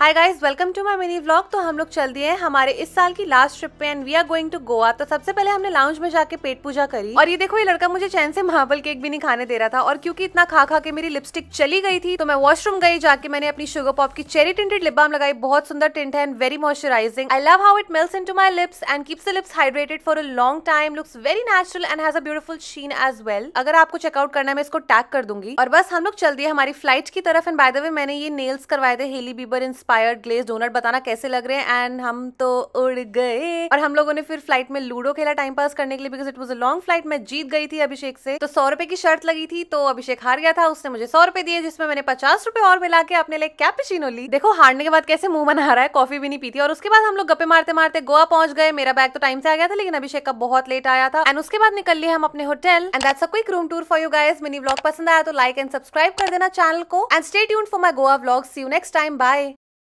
hi guys welcome to my mini vlog तो हम लोग चल दिए हैं हमारे इस साल की लास्ट ट्रिप पे and we are going to Goa तो सबसे पहले हमने लाउंज में जाके पेट पूजा करी और ये देखो ये लड़का मुझे चैन से महाबल केक भी नहीं खाने दे रहा था और क्योंकि इतना खा खा के मेरी लिपस्टिक चली गई थी तो मैं वॉशरूम गई जाके मैंने अपनी शुगर पॉप की चेरी टिंटेड लिप बाम लगाई बहुत सुंदर टिंट है and very moisturising I love how it melts into my lips and keeps the lips hydrated for a long time looks very natural and has a beautiful sheen as well अगर आपको checkout करना है मैं इसको tag कर दूंगी और बस हम लोग चल दिए हमारी फ्लाइट की तरफ एंड बाय द वे मैंने ये नेल्स करवाए थे Hailey Bieber ins inspired glaze donut बताना कैसे लग रहे हैं एंड हम तो उड़ गए और हम लोगों ने फिर फ्लाइट में लूडो खेला टाइम पास करने के लिए because it was a long flight मैं जीत गई थी अभिषेक से तो सौ रुपए की शर्त लगी थी तो अभिषेक हार गया था उसने मुझे सौ रुपए दिए जिसमें मैंने पचास रुपए और मिला के अपने लिए कैपेचिनो ली देखो हारने के बाद कैसे मुंह बना रहा है कॉफी भी नहीं पीती और उसके बाद हम लोग गप्पे मारते मारते गोवा पहुंच गए मेरा बैग तो टाइम से आ गया था लेकिन अभिषेक का बहुत लेट आया था एंड उसके बाद निकल लिए हम अपने hotel and that's a quick room tour for you guys mini blog पसंद आया तो लाइक एंड सब्सक्राइब कर देना चैनल को and stay tune for my Goa blog see you next time bye